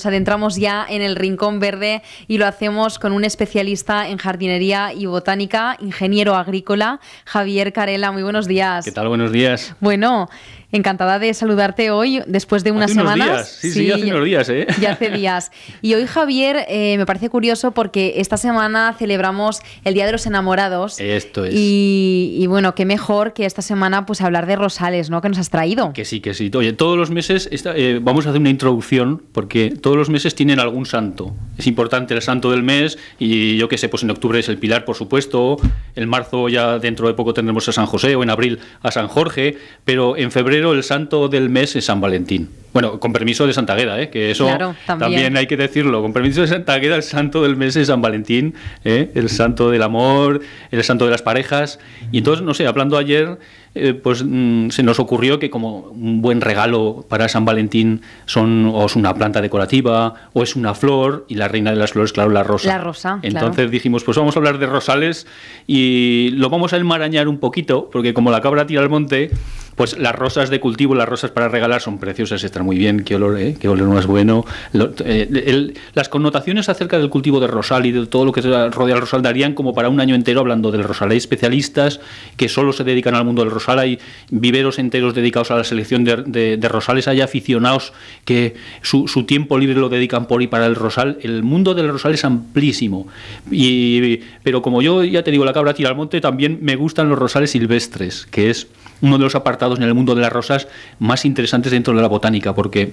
nos adentramos ya en el Rincón Verde y lo hacemos con un especialista en jardinería y botánica, ingeniero agrícola, Javier Carela. Muy buenos días. ¿Qué tal? Buenos días. Bueno, Encantada de saludarte hoy, después de unas hace unos Sí, sí, hace unos días, ¿eh? Ya hace días. Y hoy, Javier, eh, me parece curioso porque esta semana celebramos el Día de los Enamorados. Esto es. Y, bueno, qué mejor que esta semana pues hablar de Rosales, ¿no? Que nos has traído. Que sí, que sí. Oye, todos los meses eh, vamos a hacer una introducción porque todos los meses tienen algún santo. Es importante el santo del mes y yo qué sé, pues en octubre es el Pilar, por supuesto. En marzo ya dentro de poco tendremos a San José o en abril a San Jorge, pero en febrero el santo del mes es San Valentín. Bueno, con permiso de Santa Gueda, ¿eh? que eso también. hay que decirlo. Con permiso de Santa Gueda, el santo del mes de San Valentín, ¿eh? el santo del amor, el santo de las parejas. Y entonces, no sé, hablando ayer, eh, pues mm, se nos ocurrió que como un buen regalo para San Valentín son o es una planta decorativa o es una flor y la reina de las flores, claro, la rosa. La rosa. Entonces dijimos, pues vamos a hablar de rosales y lo vamos a enmarañar un poquito, porque como la cabra tira al monte, pues las rosas de cultivo, las rosas para regalar son preciosas, están muy bien, qué olor, eh, no qué bueno. Eh, las connotaciones acerca del cultivo de rosal y de todo lo que rodea el rosal darían como para un año entero hablando del rosal. Hay especialistas que solo se dedican al mundo del rosal, hay viveros enteros dedicados a la selección de, rosales, hay aficionados que su, su, tiempo libre lo dedican por y para el rosal. El mundo del rosal es amplísimo, y, pero como yo ya te digo, la cabra tira al monte, también me gustan los rosales silvestres, que es uno de los apartados en el mundo de las rosas más interesantes dentro de la botánica, porque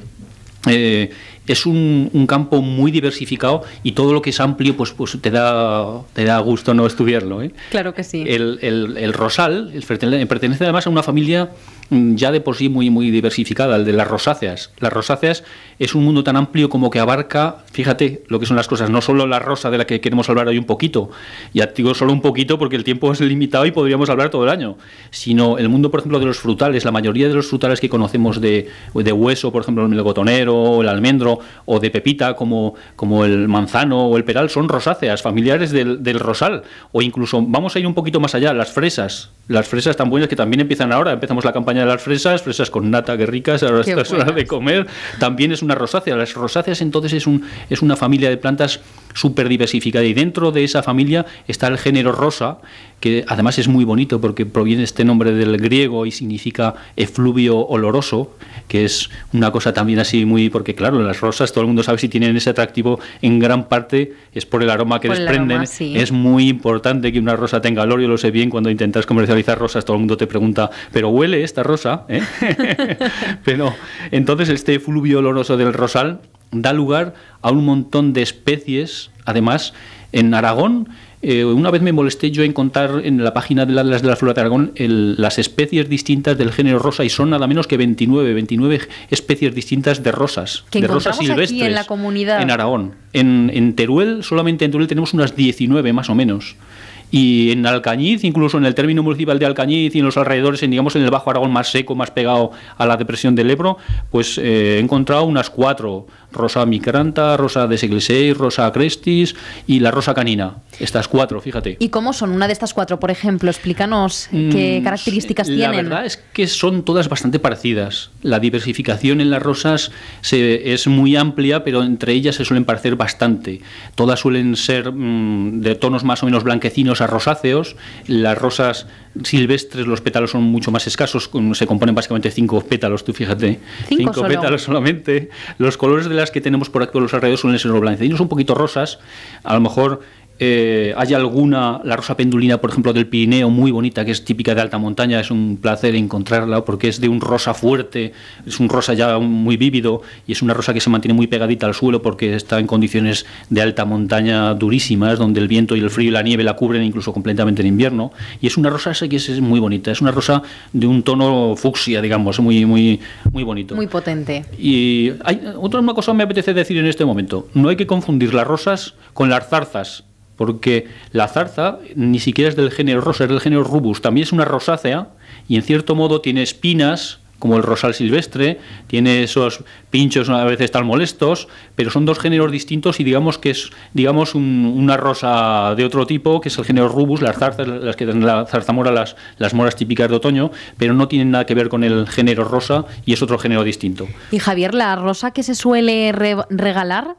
eh, es un, campo muy diversificado y todo lo que es amplio pues, pues te, da, te da gusto no estudiarlo. ¿eh? Claro que sí. El, el, rosal pertenece además a una familia Mm, ya de por sí muy, muy diversificada, el de las rosáceas. Las rosáceas es un mundo tan amplio como que abarca, fíjate, lo que son las cosas, no solo la rosa de la que queremos hablar hoy un poquito, ya digo solo un poquito porque el tiempo es limitado y podríamos hablar todo el año, sino el mundo, por ejemplo, de los frutales, la mayoría de los frutales que conocemos de, de hueso, por ejemplo, el melocotonero, el almendro, o de pepita, como, como el manzano o el peral, son rosáceas, familiares del, del rosal, o incluso, vamos a ir un poquito más allá, las fresas, las fresas tan buenas que también empiezan ahora. Empezamos la campaña de las fresas, fresas con nata, que ricas, ahora qué es hora de comer. También es una rosácea. Las rosáceas entonces es, un, es una familia de plantas súper diversificada y dentro de esa familia está el género rosa, que además es muy bonito porque proviene este nombre del griego y significa efluvio oloroso que es una cosa también así muy, porque claro, las rosas, todo el mundo sabe si tienen ese atractivo, en gran parte es por el aroma que desprenden. Es muy importante que una rosa tenga olor, yo lo sé bien, cuando intentas comercializar rosas, todo el mundo te pregunta, ¿pero huele esta rosa? ¿eh? Pero entonces este fluvio oloroso del rosal da lugar a un montón de especies, además, en Aragón eh, una vez me molesté yo en contar en la página de las de la Flora de Aragón las especies distintas del género rosa y son nada menos que 29, 29 especies distintas de rosas, de rosas silvestres en la comunidad. En Aragón. En, Teruel, solamente en Teruel tenemos unas 19 más o menos y en Alcañiz, incluso en el término municipal de Alcañiz y en los alrededores, en, digamos en el Bajo Aragón más seco, más pegado a la depresión del Ebro, pues eh, he encontrado unas cuatro Rosa micranta, Rosa Desegliseis, Rosa crestis y la Rosa canina. Estas cuatro, fíjate. ¿Y cómo son una de estas cuatro, por ejemplo? Explícanos qué mm, características tienen. La verdad es que son todas bastante parecidas. La diversificación en las rosas es muy amplia, pero entre ellas se suelen parecer bastante. Todas suelen ser mm, de tonos más o menos blanquecinos a rosáceos. Las rosas silvestres los pétalos son mucho más escasos, se componen básicamente cinco pétalos, tú fíjate, cinco, pétalos solamente. Los colores de las que tenemos por aquí por los alrededores suelen ser los blanquecinos, un poquito rosas, a lo mejor eh, hay alguna, la rosa pendulina, por ejemplo, del Pirineo, muy bonita, que es típica de alta montaña, es un placer encontrarla porque es de un rosa fuerte, es un rosa ya muy vívido y es una rosa que se mantiene muy pegadita al suelo porque está en condiciones de alta montaña durísimas, donde el viento y el frío y la nieve la cubren incluso completamente en invierno. Y es una rosa que es, muy bonita, es una rosa de un tono fucsia, digamos, muy, muy, muy bonito. Muy potente. Y hay, otra cosa me apetece decir en este momento, no hay que confundir las rosas con las zarzas porque la zarza ni siquiera es del género rosa, es del género rubus, también es una rosácea y en cierto modo tiene espinas como el rosal silvestre, tiene esos pinchos a veces tan molestos, pero son dos géneros distintos y digamos que es digamos una rosa de otro tipo, que es el género rubus, las zarzas, las que la zarzamora, las, las moras típicas de otoño, pero no tienen nada que ver con el género rosa y es otro género distinto. Y Javier, la rosa que se suele regalar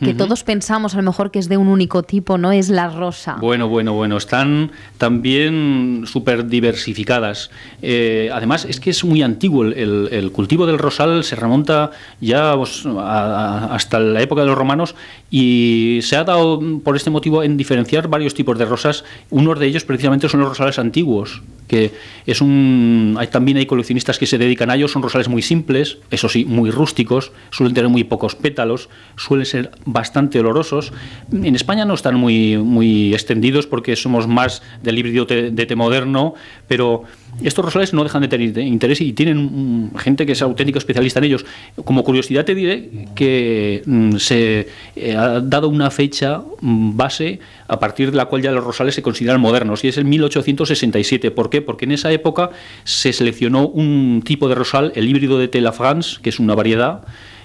que todos pensamos a lo mejor que es de un único tipo, ¿no? Es la rosa. Bueno, bueno, bueno. Están también súper diversificadas. Eh, además, es que es muy antiguo. El, cultivo del rosal se remonta ya pues, hasta la época de los romanos y se ha dado mm, por este motivo en diferenciar varios tipos de rosas. Uno de ellos precisamente son los rosales antiguos que es un, también hay coleccionistas que se dedican a ello, son rosales muy simples, eso sí, muy rústicos, suelen tener muy pocos pétalos, suelen ser bastante olorosos. En España no están muy, muy extendidos porque somos más del híbrido de, de té moderno, pero estos rosales no dejan de tener interés y tienen mm, gente que es auténtico especialista en ellos. Como curiosidad te diré que mm, se eh, ha dado una fecha mm, base a partir de la cual ya los rosales se consideran modernos y es el 1867. ¿Por qué? Porque en esa época se seleccionó un tipo de rosal, el híbrido de Tela France, que es una variedad,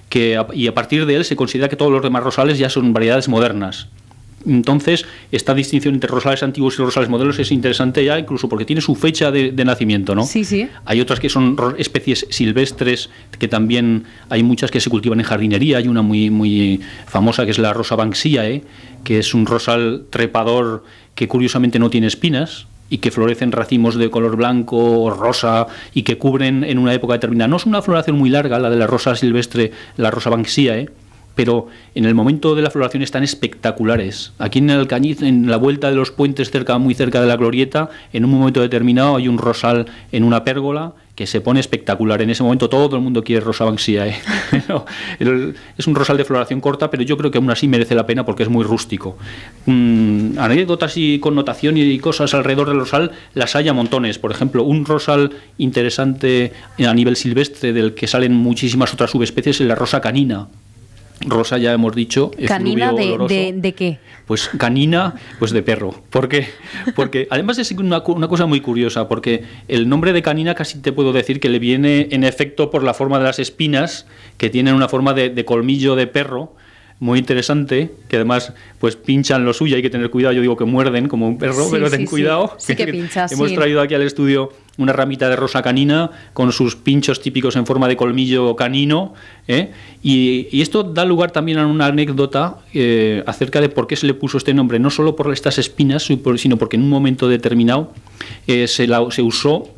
que, y a partir de él se considera que todos los demás rosales ya son variedades modernas. Entonces, esta distinción entre rosales antiguos y rosales modelos es interesante ya incluso porque tiene su fecha de, nacimiento, ¿no? Sí, sí. Hay otras que son especies silvestres, que también hay muchas que se cultivan en jardinería. Hay una muy, muy famosa que es la rosa banksiae, ¿eh? que es un rosal trepador que curiosamente no tiene espinas y que florecen racimos de color blanco o rosa y que cubren en una época determinada. No es una floración muy larga la de la rosa silvestre, la rosa banksiae, ¿eh? pero en el momento de la floración están espectaculares. Aquí en el Cañiz, en la vuelta de los puentes cerca, muy cerca de la glorieta, en un momento determinado hay un rosal en una pérgola que se pone espectacular. En ese momento todo el mundo quiere Rosa hay, ¿eh? es un rosal de floración corta, pero yo creo que aún así merece la pena porque es muy rústico. Mm, anécdotas y connotaciones y cosas alrededor del rosal las hay a montones. Por ejemplo, un rosal interesante a nivel silvestre del que salen muchísimas otras subespecies es la rosa canina, Rosa ya hemos dicho. Es ¿Canina de, de, qué? Pues canina, pues de perro. ¿Por Porque además es una, una, cosa muy curiosa, porque el nombre de canina casi te puedo decir que le viene en efecto por la forma de las espinas, que tienen una forma de colmillo de perro, muy interesante, que además pues pinchan lo suyo, hay que tener cuidado, yo digo que muerden como un perro, pero ten cuidado. Sí. que, Hemos traído aquí al estudio una ramita de rosa canina con sus pinchos típicos en forma de colmillo canino. ¿eh? Y, esto da lugar también a una anécdota eh, acerca de por qué se le puso este nombre, no solo por estas espinas, sino porque en un momento determinado eh, se, se, usó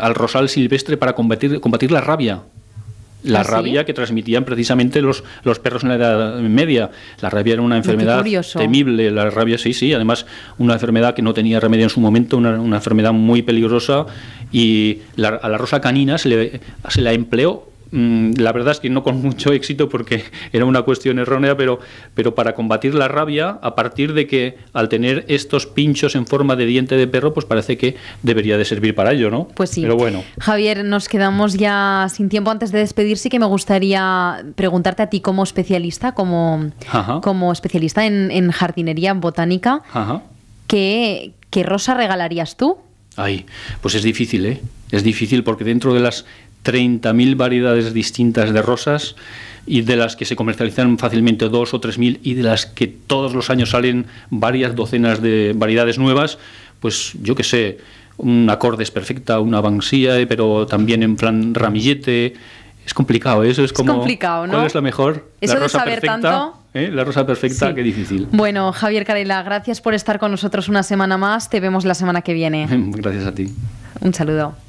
al rosal silvestre para combatir, combatir la rabia la ¿Ah, rabia que transmitían precisamente los, los perros en la Edad Media. La rabia era una enfermedad temible, la rabia sí, sí, además una enfermedad que no tenía remedio en su momento, una, enfermedad muy peligrosa y la, a la rosa canina se le, se la empleó Mm, la verdad es que no con mucho éxito porque era una cuestión errónea, pero, pero para combatir la rabia, a partir de que al tener estos pinchos en forma de diente de perro, pues parece que debería de servir para ello, ¿no? Pues sí. Pero bueno. Javier, nos quedamos ya sin tiempo antes de despedir. Sí que me gustaría preguntarte a ti como especialista, como, como especialista en, en jardinería botánica, ¿qué, ¿qué rosa regalarías tú? Ay, pues es difícil, ¿eh? Es difícil porque dentro de las 30.000 variedades distintas de rosas y de las que se comercializan fácilmente dos o 3.000 y de las que todos los años salen varias docenas de variedades nuevas, pues yo que sé, un es perfecta, una bansía, eh, pero también en plan ramillete. Es complicado, ¿eh? eso es como. complicado, ¿no? ¿Cuál es la mejor? Eso ¿eh? la rosa perfecta, La rosa perfecta, qué difícil. Bueno, Javier Carela, gracias por estar con nosotros una semana más. Te vemos la semana que viene. gracias a ti. Un saludo.